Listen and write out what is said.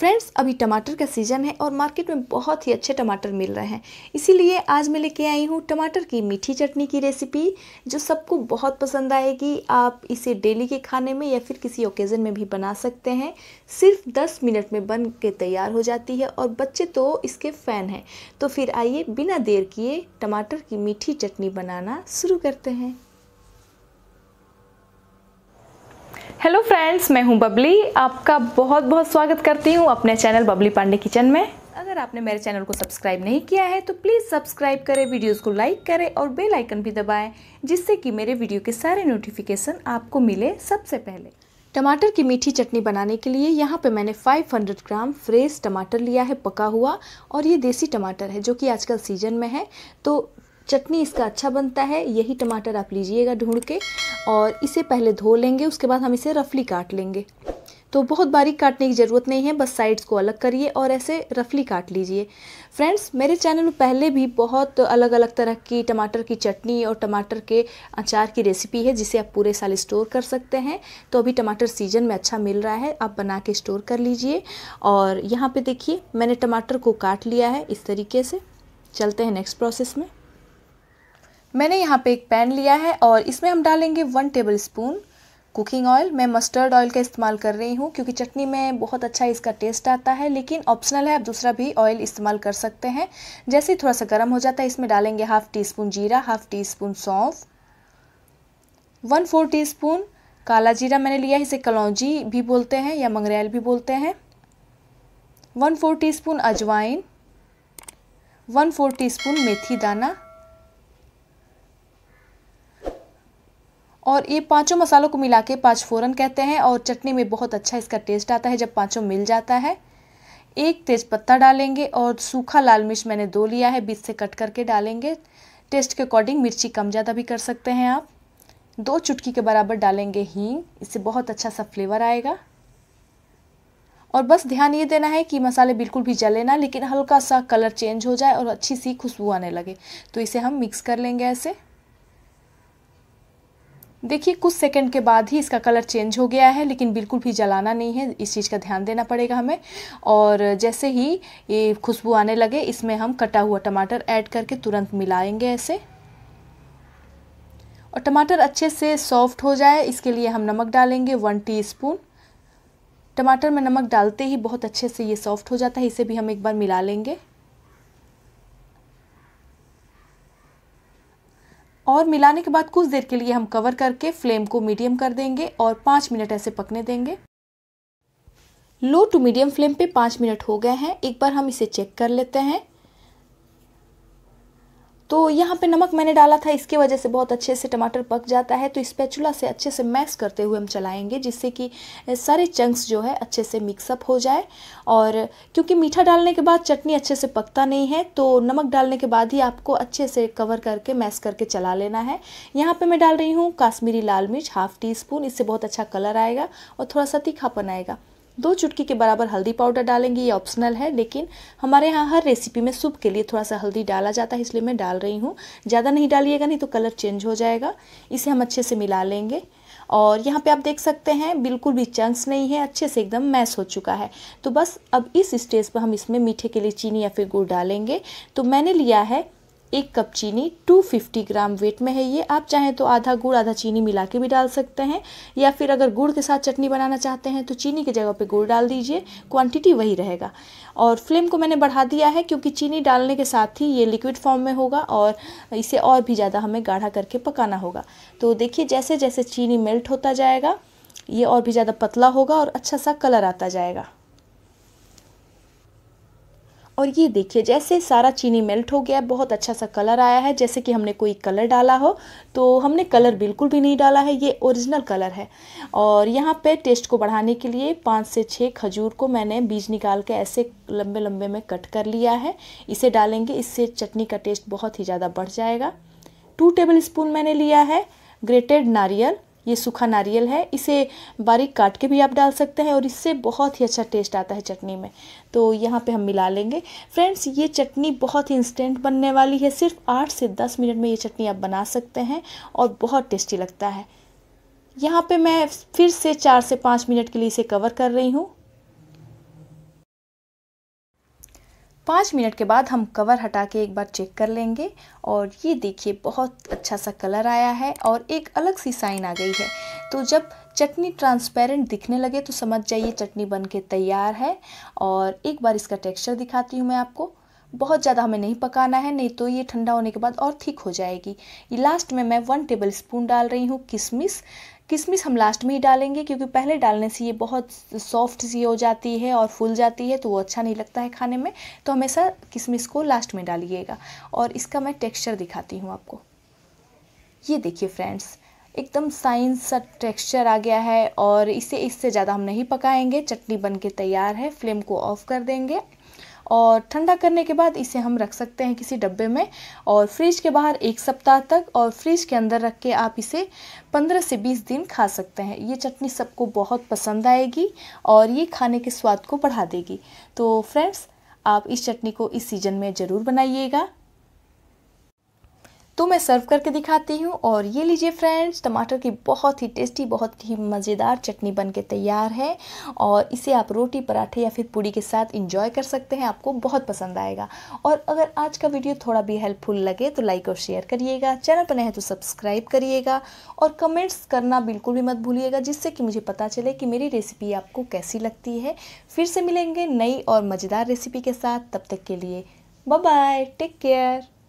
friends अभी टमाटर का सीज़न है और मार्केट में बहुत ही अच्छे टमाटर मिल रहे हैं इसीलिए आज मैं लेके आई हूँ टमाटर की मीठी चटनी की रेसिपी जो सबको बहुत पसंद आएगी आप इसे डेली के खाने में या फिर किसी ओकेज़न में भी बना सकते हैं सिर्फ 10 मिनट में बन के तैयार हो जाती है और बच्चे तो इसके फ़ैन हैं तो फिर आइए बिना देर किए टमाटर की मीठी चटनी बनाना शुरू करते हैं हेलो फ्रेंड्स मैं हूं बबली आपका बहुत बहुत स्वागत करती हूं अपने चैनल बबली पांडे किचन में अगर आपने मेरे चैनल को सब्सक्राइब नहीं किया है तो प्लीज़ सब्सक्राइब करें वीडियोस को लाइक करें और बेल आइकन भी दबाएं जिससे कि मेरे वीडियो के सारे नोटिफिकेशन आपको मिले सबसे पहले टमाटर की मीठी चटनी बनाने के लिए यहाँ पे मैंने 500 ग्राम फ्रेश टमाटर लिया है पका हुआ और ये देसी टमाटर है जो कि आजकल सीजन में है तो चटनी इसका अच्छा बनता है यही टमाटर आप लीजिएगा ढूंढ के और इसे पहले धो लेंगे उसके बाद हम इसे रफली काट लेंगे तो बहुत बारीक काटने की ज़रूरत नहीं है बस साइड्स को अलग करिए और ऐसे रफली काट लीजिए फ्रेंड्स मेरे चैनल में पहले भी बहुत अलग अलग तरह की टमाटर की चटनी और टमाटर के अचार की रेसिपी है जिसे आप पूरे साल स्टोर कर सकते हैं तो अभी टमाटर सीजन में अच्छा मिल रहा है आप बना के स्टोर कर लीजिए और यहाँ पर देखिए मैंने टमाटर को काट लिया है इस तरीके से चलते हैं नेक्स्ट प्रोसेस में मैंने यहाँ पे एक पैन लिया है और इसमें हम डालेंगे one tablespoon cooking oil मैं मस्टर्ड ऑयल का इस्तेमाल कर रही हूँ क्योंकि चटनी में बहुत अच्छा इसका टेस्ट आता है लेकिन ऑप्शनल है आप दूसरा भी ऑयल इस्तेमाल कर सकते हैं जैसे ही थोड़ा सा गर्म हो जाता है इसमें डालेंगे हाफ़ टी स्पून जीरा हाफ़ टी स्पून सौंफ वन फोर टी स्पून काला जीरा मैंने लिया है इसे कलौजी भी बोलते हैं या मंगरेल भी बोलते हैं वन फोर टी स्पून अजवाइन वन फोर टी स्पून मेथी दाना और ये पांचों मसालों को मिला के पाँच फोरन कहते हैं और चटनी में बहुत अच्छा इसका टेस्ट आता है जब पाँचों मिल जाता है एक तेज पत्ता डालेंगे और सूखा लाल मिर्च मैंने दो लिया है बीच से कट करके डालेंगे टेस्ट के अकॉर्डिंग मिर्ची कम ज़्यादा भी कर सकते हैं आप दो चुटकी के बराबर डालेंगे हींग इससे बहुत अच्छा सा फ्लेवर आएगा और बस ध्यान ये देना है कि मसाले बिल्कुल भी जले ना लेकिन हल्का सा कलर चेंज हो जाए और अच्छी सी खुशबू आने लगे तो इसे हम मिक्स कर लेंगे ऐसे देखिए कुछ सेकंड के बाद ही इसका कलर चेंज हो गया है लेकिन बिल्कुल भी जलाना नहीं है इस चीज़ का ध्यान देना पड़ेगा हमें और जैसे ही ये खुशबू आने लगे इसमें हम कटा हुआ टमाटर ऐड करके तुरंत मिलाएंगे ऐसे और टमाटर अच्छे से सॉफ्ट हो जाए इसके लिए हम नमक डालेंगे वन टी टमाटर में नमक डालते ही बहुत अच्छे से ये सॉफ्ट हो जाता है इसे भी हम एक बार मिला लेंगे और मिलाने के बाद कुछ देर के लिए हम कवर करके फ्लेम को मीडियम कर देंगे और पाँच मिनट ऐसे पकने देंगे लो टू मीडियम फ्लेम पे पाँच मिनट हो गए हैं एक बार हम इसे चेक कर लेते हैं तो यहाँ पे नमक मैंने डाला था इसके वजह से बहुत अच्छे से टमाटर पक जाता है तो स्पैचुला से अच्छे से मैश करते हुए हम चलाएंगे जिससे कि सारे चंक्स जो है अच्छे से मिक्सअप हो जाए और क्योंकि मीठा डालने के बाद चटनी अच्छे से पकता नहीं है तो नमक डालने के बाद ही आपको अच्छे से कवर करके मैश करके चला लेना है यहाँ पर मैं डाल रही हूँ काश्मीरी लाल मिर्च हाफ़ टी स्पून इससे बहुत अच्छा कलर आएगा और थोड़ा सा तीखापन आएगा दो चुटकी के बराबर हल्दी पाउडर डालेंगे ये ऑप्शनल है लेकिन हमारे यहाँ हर रेसिपी में सूप के लिए थोड़ा सा हल्दी डाला जाता है इसलिए मैं डाल रही हूँ ज़्यादा नहीं डालिएगा नहीं तो कलर चेंज हो जाएगा इसे हम अच्छे से मिला लेंगे और यहाँ पे आप देख सकते हैं बिल्कुल भी चंक्स नहीं है अच्छे से एकदम मैस हो चुका है तो बस अब इस स्टेज पर हम इसमें मीठे के लिए चीनी या फिर गुड़ डालेंगे तो मैंने लिया है एक कप चीनी 250 ग्राम वेट में है ये आप चाहें तो आधा गुड़ आधा चीनी मिला के भी डाल सकते हैं या फिर अगर गुड़ के साथ चटनी बनाना चाहते हैं तो चीनी की जगह पे गुड़ डाल दीजिए क्वांटिटी वही रहेगा और फ्लेम को मैंने बढ़ा दिया है क्योंकि चीनी डालने के साथ ही ये लिक्विड फॉर्म में होगा और इसे और भी ज़्यादा हमें गाढ़ा करके पकाना होगा तो देखिए जैसे जैसे चीनी मेल्ट होता जाएगा ये और भी ज़्यादा पतला होगा और अच्छा सा कलर आता जाएगा और ये देखिए जैसे सारा चीनी मेल्ट हो गया बहुत अच्छा सा कलर आया है जैसे कि हमने कोई कलर डाला हो तो हमने कलर बिल्कुल भी नहीं डाला है ये ओरिजिनल कलर है और यहाँ पे टेस्ट को बढ़ाने के लिए पाँच से छः खजूर को मैंने बीज निकाल के ऐसे लंबे लंबे में कट कर लिया है इसे डालेंगे इससे चटनी का टेस्ट बहुत ही ज़्यादा बढ़ जाएगा टू टेबल स्पून मैंने लिया है ग्रेटेड नारियल ये सूखा नारियल है इसे बारीक काट के भी आप डाल सकते हैं और इससे बहुत ही अच्छा टेस्ट आता है चटनी में तो यहाँ पे हम मिला लेंगे फ्रेंड्स ये चटनी बहुत ही इंस्टेंट बनने वाली है सिर्फ आठ से दस मिनट में ये चटनी आप बना सकते हैं और बहुत टेस्टी लगता है यहाँ पे मैं फिर से चार से पाँच मिनट के लिए इसे कवर कर रही हूँ पाँच मिनट के बाद हम कवर हटा के एक बार चेक कर लेंगे और ये देखिए बहुत अच्छा सा कलर आया है और एक अलग सी साइन आ गई है तो जब चटनी ट्रांसपेरेंट दिखने लगे तो समझ जाइए चटनी बन के तैयार है और एक बार इसका टेक्सचर दिखाती हूँ मैं आपको बहुत ज़्यादा हमें नहीं पकाना है नहीं तो ये ठंडा होने के बाद और ठीक हो जाएगी लास्ट में मैं वन टेबल स्पून डाल रही हूँ किशमिश किशमिश हम लास्ट में ही डालेंगे क्योंकि पहले डालने से ये बहुत सॉफ्ट सी हो जाती है और फूल जाती है तो वो अच्छा नहीं लगता है खाने में तो हमेशा किशमिश को लास्ट में डालिएगा और इसका मैं टेक्स्चर दिखाती हूँ आपको ये देखिए फ्रेंड्स एकदम साइंस सा टेक्सचर आ गया है और इसे इससे ज़्यादा हम नहीं पकाएंगे चटनी बन के तैयार है फ्लेम को ऑफ़ कर देंगे और ठंडा करने के बाद इसे हम रख सकते हैं किसी डब्बे में और फ्रिज के बाहर एक सप्ताह तक और फ्रिज के अंदर रख के आप इसे 15 से 20 दिन खा सकते हैं ये चटनी सबको बहुत पसंद आएगी और ये खाने के स्वाद को बढ़ा देगी तो फ्रेंड्स आप इस चटनी को इस सीज़न में ज़रूर बनाइएगा तो मैं सर्व करके दिखाती हूँ और ये लीजिए फ्रेंड्स टमाटर की बहुत ही टेस्टी बहुत ही मज़ेदार चटनी बन के तैयार है और इसे आप रोटी पराठे या फिर पूड़ी के साथ इंजॉय कर सकते हैं आपको बहुत पसंद आएगा और अगर आज का वीडियो थोड़ा भी हेल्पफुल लगे तो लाइक और शेयर करिएगा चैनल पर नए हैं तो सब्सक्राइब करिएगा और कमेंट्स करना बिल्कुल भी मत भूलिएगा जिससे कि मुझे पता चले कि मेरी रेसिपी आपको कैसी लगती है फिर से मिलेंगे नई और मज़ेदार रेसिपी के साथ तब तक के लिए बाय बाय टेक केयर